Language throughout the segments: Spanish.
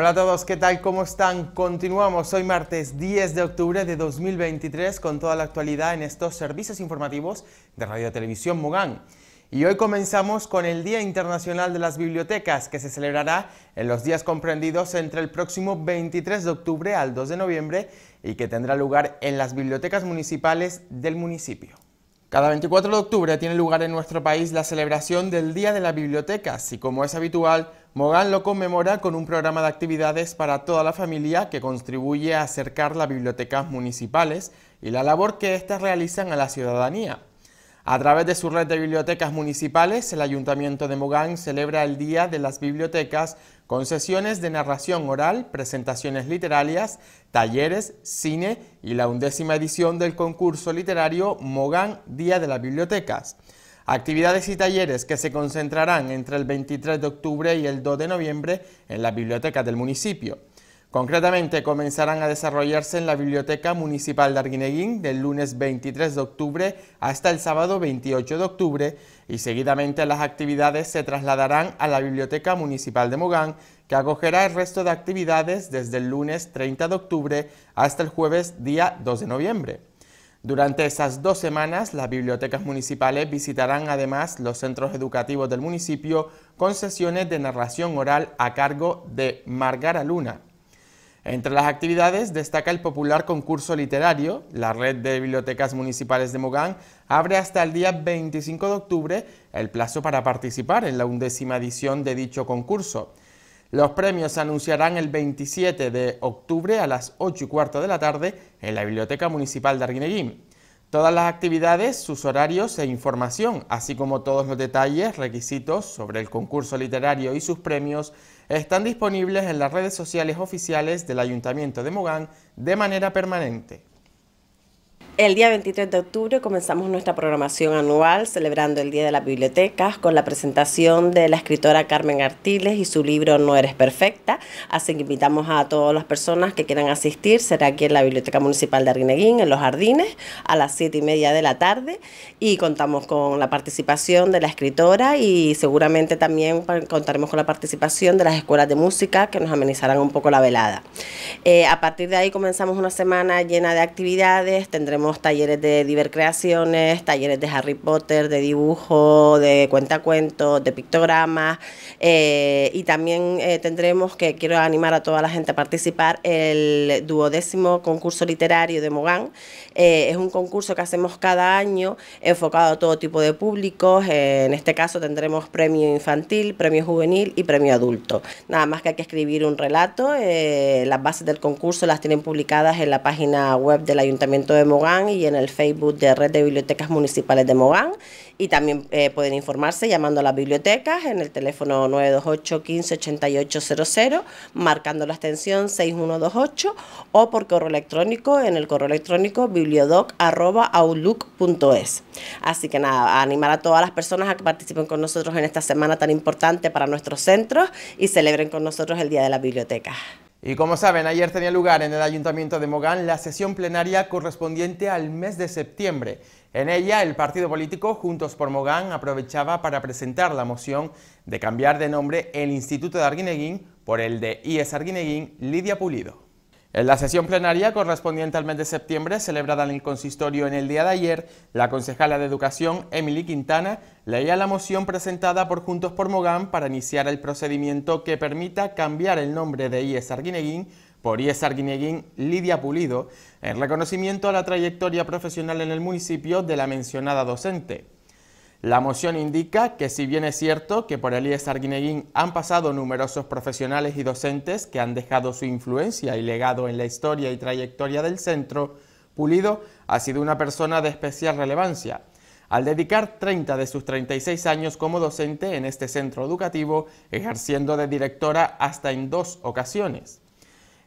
Hola a todos, ¿qué tal? ¿Cómo están? Continuamos hoy martes 10 de octubre de 2023 con toda la actualidad en estos servicios informativos de Radio Televisión Mugán. Y hoy comenzamos con el Día Internacional de las Bibliotecas, que se celebrará en los días comprendidos entre el próximo 23 de octubre al 2 de noviembre y que tendrá lugar en las bibliotecas municipales del municipio. Cada 24 de octubre tiene lugar en nuestro país la celebración del Día de la Biblioteca, y como es habitual, Mogán lo conmemora con un programa de actividades para toda la familia que contribuye a acercar las bibliotecas municipales y la labor que éstas realizan a la ciudadanía. A través de su red de bibliotecas municipales, el Ayuntamiento de Mogán celebra el Día de las Bibliotecas con sesiones de narración oral, presentaciones literarias, talleres, cine y la undécima edición del concurso literario Mogán Día de las Bibliotecas actividades y talleres que se concentrarán entre el 23 de octubre y el 2 de noviembre en la Biblioteca del municipio. Concretamente, comenzarán a desarrollarse en la Biblioteca Municipal de Arguineguín del lunes 23 de octubre hasta el sábado 28 de octubre y seguidamente las actividades se trasladarán a la Biblioteca Municipal de Mogán, que acogerá el resto de actividades desde el lunes 30 de octubre hasta el jueves día 2 de noviembre. Durante esas dos semanas, las bibliotecas municipales visitarán además los centros educativos del municipio con sesiones de narración oral a cargo de Margara Luna. Entre las actividades destaca el popular concurso literario. La red de bibliotecas municipales de Mogán abre hasta el día 25 de octubre el plazo para participar en la undécima edición de dicho concurso. Los premios se anunciarán el 27 de octubre a las 8 y cuarto de la tarde en la Biblioteca Municipal de Arguineguín. Todas las actividades, sus horarios e información, así como todos los detalles, requisitos sobre el concurso literario y sus premios, están disponibles en las redes sociales oficiales del Ayuntamiento de Mogán de manera permanente. El día 23 de octubre comenzamos nuestra programación anual celebrando el Día de las Bibliotecas con la presentación de la escritora Carmen Artiles y su libro No Eres Perfecta. Así que invitamos a todas las personas que quieran asistir. Será aquí en la Biblioteca Municipal de Arguineguín, en los jardines, a las 7 y media de la tarde. Y contamos con la participación de la escritora y seguramente también contaremos con la participación de las escuelas de música que nos amenizarán un poco la velada. Eh, a partir de ahí comenzamos una semana llena de actividades, tendremos talleres de creaciones talleres de Harry Potter, de dibujo, de cuentacuentos, de pictogramas eh, y también eh, tendremos, que quiero animar a toda la gente a participar, el duodécimo concurso literario de Mogán. es un concurso que hacemos cada año enfocado a todo tipo de públicos, en este caso tendremos premio infantil, premio juvenil y premio adulto. Nada más que hay que escribir un relato, las bases de el concurso las tienen publicadas en la página web del Ayuntamiento de Mogán y en el Facebook de Red de Bibliotecas Municipales de Mogán. Y también eh, pueden informarse llamando a las bibliotecas en el teléfono 928 15 marcando la extensión 6128 o por correo electrónico en el correo electrónico bibliodoc.outlook.es. Así que nada, animar a todas las personas a que participen con nosotros en esta semana tan importante para nuestros centros y celebren con nosotros el Día de la Biblioteca. Y como saben, ayer tenía lugar en el Ayuntamiento de Mogán la sesión plenaria correspondiente al mes de septiembre. En ella, el partido político Juntos por Mogán aprovechaba para presentar la moción de cambiar de nombre el Instituto de Arguineguín por el de IES Arguineguín Lidia Pulido. En la sesión plenaria correspondiente al mes de septiembre, celebrada en el consistorio en el día de ayer, la concejala de Educación, Emily Quintana, leía la moción presentada por Juntos por Mogán para iniciar el procedimiento que permita cambiar el nombre de IES Arguineguín por IES Arguineguín Lidia Pulido, en reconocimiento a la trayectoria profesional en el municipio de la mencionada docente. La moción indica que si bien es cierto que por Elías Arguineguín han pasado numerosos profesionales y docentes que han dejado su influencia y legado en la historia y trayectoria del centro, Pulido ha sido una persona de especial relevancia. Al dedicar 30 de sus 36 años como docente en este centro educativo, ejerciendo de directora hasta en dos ocasiones.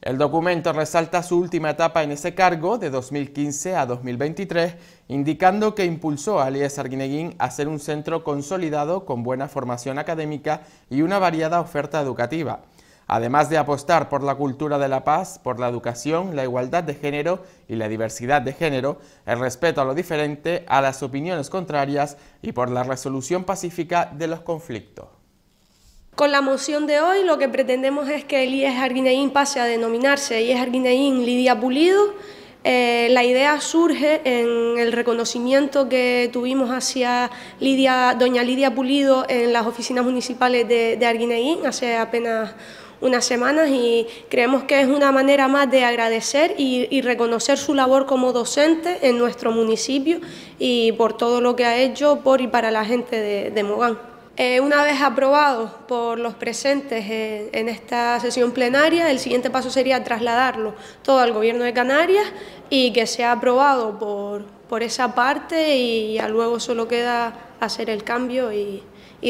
El documento resalta su última etapa en ese cargo, de 2015 a 2023, indicando que impulsó a aliyev Arguineguín a ser un centro consolidado con buena formación académica y una variada oferta educativa. Además de apostar por la cultura de la paz, por la educación, la igualdad de género y la diversidad de género, el respeto a lo diferente, a las opiniones contrarias y por la resolución pacífica de los conflictos. Con la moción de hoy lo que pretendemos es que el IES Arguineín pase a denominarse IES Arguineín Lidia Pulido. Eh, la idea surge en el reconocimiento que tuvimos hacia Lidia, doña Lidia Pulido en las oficinas municipales de, de Arguineín hace apenas unas semanas y creemos que es una manera más de agradecer y, reconocer su labor como docente en nuestro municipio y por todo lo que ha hecho por y para la gente de Mogán. Eh, una vez aprobado por los presentes eh, en esta sesión plenaria, el siguiente paso sería trasladarlo todo al Gobierno de Canarias y que sea aprobado por, esa parte y luego solo queda hacer el cambio y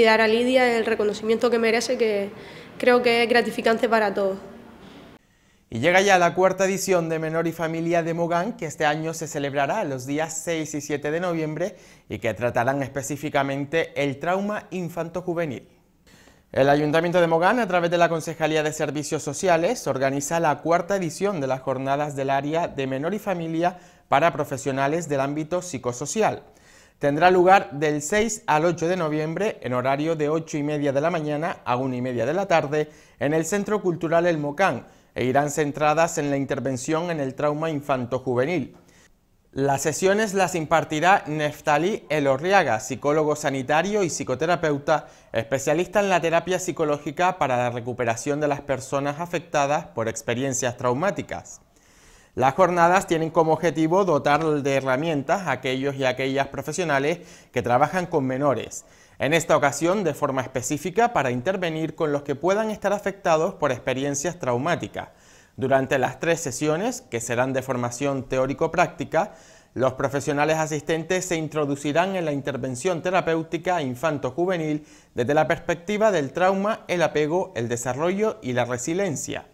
dar a Lidia el reconocimiento que merece, que creo que es gratificante para todos. Y llega ya la cuarta edición de Menor y Familia de Mogán, que este año se celebrará los días 6 y 7 de noviembre y que tratarán específicamente el trauma infanto-juvenil. El Ayuntamiento de Mogán, a través de la Concejalía de Servicios Sociales, organiza la cuarta edición de las jornadas del área de Menor y Familia para profesionales del ámbito psicosocial. Tendrá lugar del 6 al 8 de noviembre en horario de 8 y media de la mañana a 1 y media de la tarde en el Centro Cultural El Mocán, e irán centradas en la intervención en el trauma infanto-juvenil. Las sesiones las impartirá Neftali Elorriaga, psicólogo sanitario y psicoterapeuta, especialista en la terapia psicológica para la recuperación de las personas afectadas por experiencias traumáticas. Las jornadas tienen como objetivo dotar de herramientas a aquellos y aquellas profesionales que trabajan con menores, en esta ocasión de forma específica para intervenir con los que puedan estar afectados por experiencias traumáticas. Durante las tres sesiones, que serán de formación teórico-práctica, los profesionales asistentes se introducirán en la intervención terapéutica infanto-juvenil desde la perspectiva del trauma, el apego, el desarrollo y la resiliencia.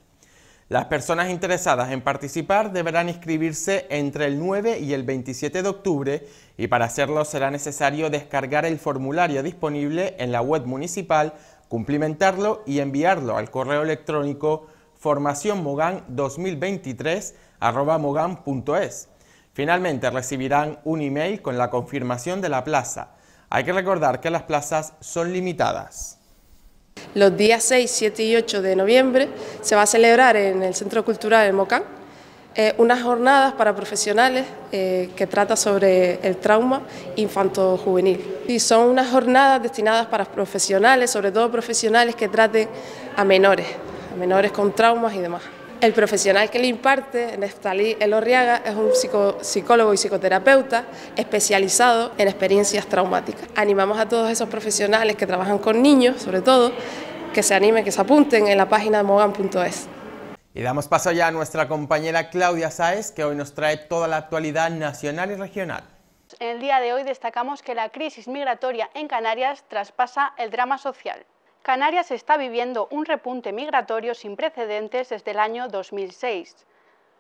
Las personas interesadas en participar deberán inscribirse entre el 9 y el 27 de octubre y para hacerlo será necesario descargar el formulario disponible en la web municipal, cumplimentarlo y enviarlo al correo electrónico formacionmogan2023@mogan.es. Finalmente recibirán un email con la confirmación de la plaza. Hay que recordar que las plazas son limitadas. Los días 6, 7 y 8 de noviembre se va a celebrar en el Centro Cultural de Mocán eh, unas jornadas para profesionales eh, que trata sobre el trauma infanto-juvenil. Y son unas jornadas destinadas para profesionales, sobre todo profesionales que traten a menores, a menores con traumas y demás. El profesional que le imparte, el Elorriaga, es un psicólogo y psicoterapeuta especializado en experiencias traumáticas. Animamos a todos esos profesionales que trabajan con niños, sobre todo, que se animen, que se apunten en la página de mogan.es. Y damos paso ya a nuestra compañera Claudia Sáez, que hoy nos trae toda la actualidad nacional y regional. En el día de hoy destacamos que la crisis migratoria en Canarias traspasa el drama social. Canarias está viviendo un repunte migratorio sin precedentes desde el año 2006.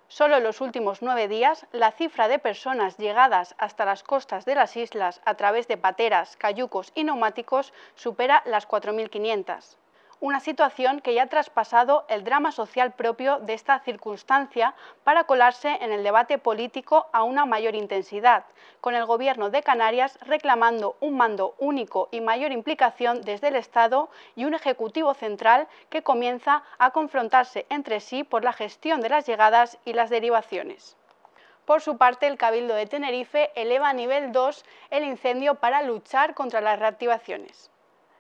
Solo en los últimos nueve días, la cifra de personas llegadas hasta las costas de las islas a través de pateras, cayucos y neumáticos supera las 4.500 una situación que ya ha traspasado el drama social propio de esta circunstancia para colarse en el debate político a una mayor intensidad, con el Gobierno de Canarias reclamando un mando único y mayor implicación desde el Estado y un Ejecutivo central que comienza a confrontarse entre sí por la gestión de las llegadas y las derivaciones. Por su parte, el Cabildo de Tenerife eleva a nivel 2 el incendio para luchar contra las reactivaciones.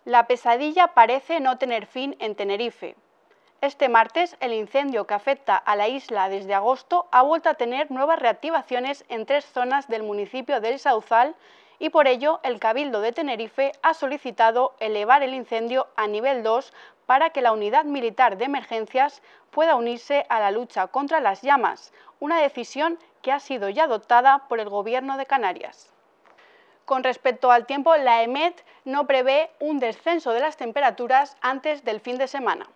La pesadilla parece no tener fin en Tenerife. Este martes, el incendio que afecta a la isla desde agosto ha vuelto a tener nuevas reactivaciones en tres zonas del municipio del Sauzal y por ello el Cabildo de Tenerife ha solicitado elevar el incendio a nivel 2 para que la unidad militar de emergencias pueda unirse a la lucha contra las llamas, una decisión que ha sido ya adoptada por el Gobierno de Canarias. Con respecto al tiempo, la EMET no prevé un descenso de las temperaturas antes del fin de semana.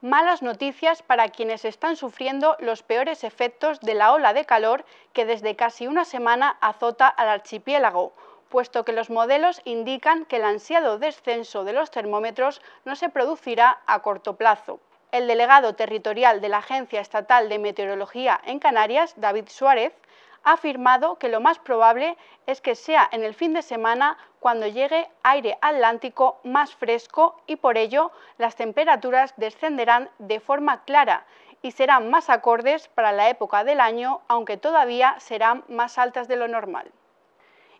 Malas noticias para quienes están sufriendo los peores efectos de la ola de calor que desde casi una semana azota al archipiélago, puesto que los modelos indican que el ansiado descenso de los termómetros no se producirá a corto plazo. El delegado territorial de la Agencia Estatal de Meteorología en Canarias, David Suárez, ha afirmado que lo más probable es que sea en el fin de semana cuando llegue aire atlántico más fresco y por ello las temperaturas descenderán de forma clara y serán más acordes para la época del año, aunque todavía serán más altas de lo normal.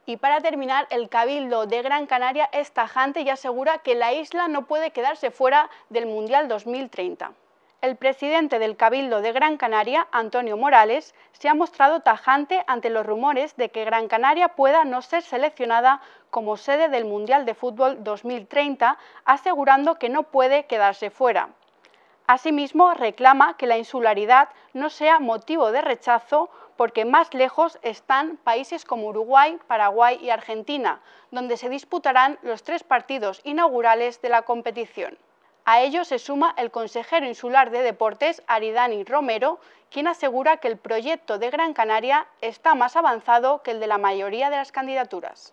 Y para terminar, el Cabildo de Gran Canaria es tajante y asegura que la isla no puede quedarse fuera del Mundial 2030 el presidente del Cabildo de Gran Canaria, Antonio Morales, se ha mostrado tajante ante los rumores de que Gran Canaria pueda no ser seleccionada como sede del Mundial de Fútbol 2030, asegurando que no puede quedarse fuera. Asimismo, reclama que la insularidad no sea motivo de rechazo porque más lejos están países como Uruguay, Paraguay y Argentina, donde se disputarán los tres partidos inaugurales de la competición. A ello se suma el consejero insular de Deportes, Aridani Romero, quien asegura que el proyecto de Gran Canaria está más avanzado que el de la mayoría de las candidaturas.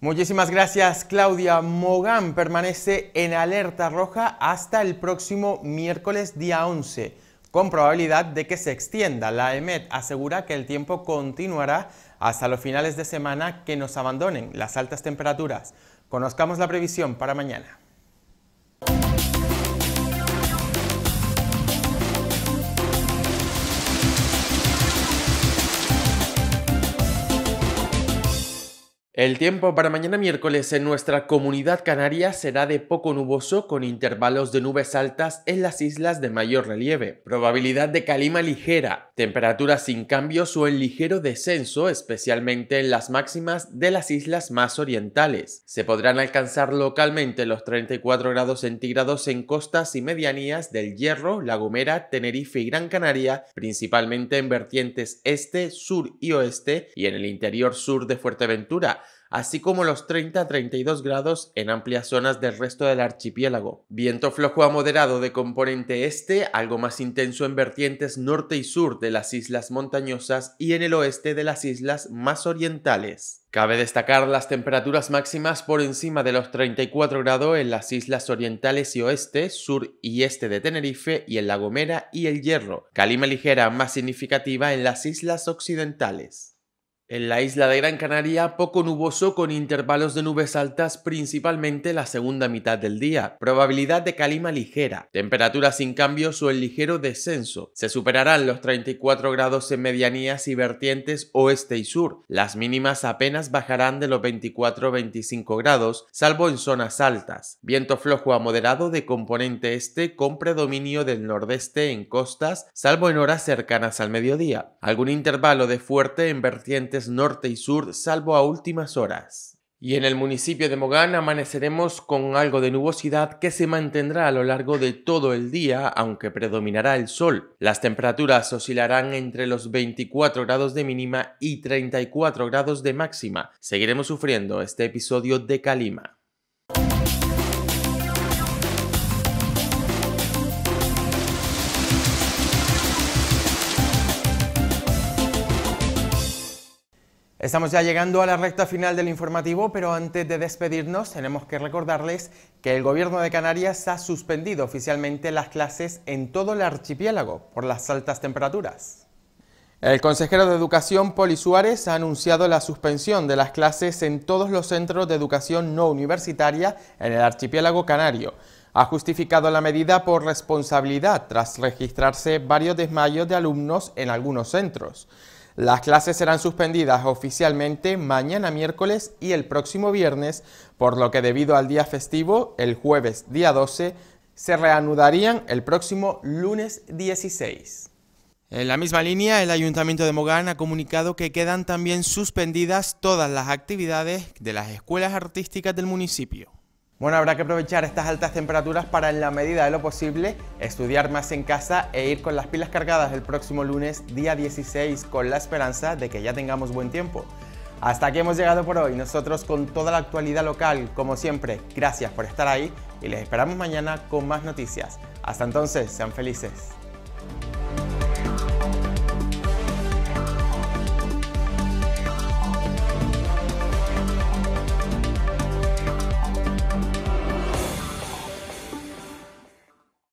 Muchísimas gracias Claudia. Mogán permanece en alerta roja hasta el próximo miércoles día 11, con probabilidad de que se extienda. La EMET asegura que el tiempo continuará hasta los finales de semana que nos abandonen las altas temperaturas. Conozcamos la previsión para mañana. El tiempo para mañana miércoles en nuestra comunidad canaria será de poco nuboso con intervalos de nubes altas en las islas de mayor relieve, probabilidad de calima ligera, temperaturas sin cambios o en ligero descenso, especialmente en las máximas de las islas más orientales. Se podrán alcanzar localmente los 34 grados centígrados en costas y medianías del Hierro, La Gomera, Tenerife y Gran Canaria, principalmente en vertientes este, sur y oeste y en el interior sur de Fuerteventura así como los 30 32 grados en amplias zonas del resto del archipiélago. Viento flojo a moderado de componente este, algo más intenso en vertientes norte y sur de las islas montañosas y en el oeste de las islas más orientales. Cabe destacar las temperaturas máximas por encima de los 34 grados en las islas orientales y oeste, sur y este de Tenerife y en La Gomera y El Hierro, calima ligera más significativa en las islas occidentales. En la isla de Gran Canaria, poco nuboso con intervalos de nubes altas principalmente la segunda mitad del día, probabilidad de calima ligera, temperatura sin cambios o el ligero descenso. Se superarán los 34 grados en medianías y vertientes oeste y sur. Las mínimas apenas bajarán de los 24-25 grados, salvo en zonas altas. Viento flojo a moderado de componente este con predominio del nordeste en costas, salvo en horas cercanas al mediodía. Algún intervalo de fuerte en vertientes norte y sur, salvo a últimas horas. Y en el municipio de Mogán amaneceremos con algo de nubosidad que se mantendrá a lo largo de todo el día, aunque predominará el sol. Las temperaturas oscilarán entre los 24 grados de mínima y 34 grados de máxima. Seguiremos sufriendo este episodio de calima. Estamos ya llegando a la recta final del informativo, pero antes de despedirnos tenemos que recordarles que el Gobierno de Canarias ha suspendido oficialmente las clases en todo el archipiélago por las altas temperaturas. El consejero de Educación, Poli Suárez, ha anunciado la suspensión de las clases en todos los centros de educación no universitaria en el archipiélago canario. Ha justificado la medida por responsabilidad tras registrarse varios desmayos de alumnos en algunos centros. Las clases serán suspendidas oficialmente mañana miércoles y el próximo viernes, por lo que debido al día festivo, el jueves día 12, se reanudarían el próximo lunes 16. En la misma línea, el Ayuntamiento de Mogán ha comunicado que quedan también suspendidas todas las actividades de las escuelas artísticas del municipio. Bueno, habrá que aprovechar estas altas temperaturas para en la medida de lo posible estudiar más en casa e ir con las pilas cargadas el próximo lunes día 16 con la esperanza de que ya tengamos buen tiempo. Hasta aquí hemos llegado por hoy, nosotros con toda la actualidad local, como siempre, gracias por estar ahí y les esperamos mañana con más noticias. Hasta entonces, sean felices.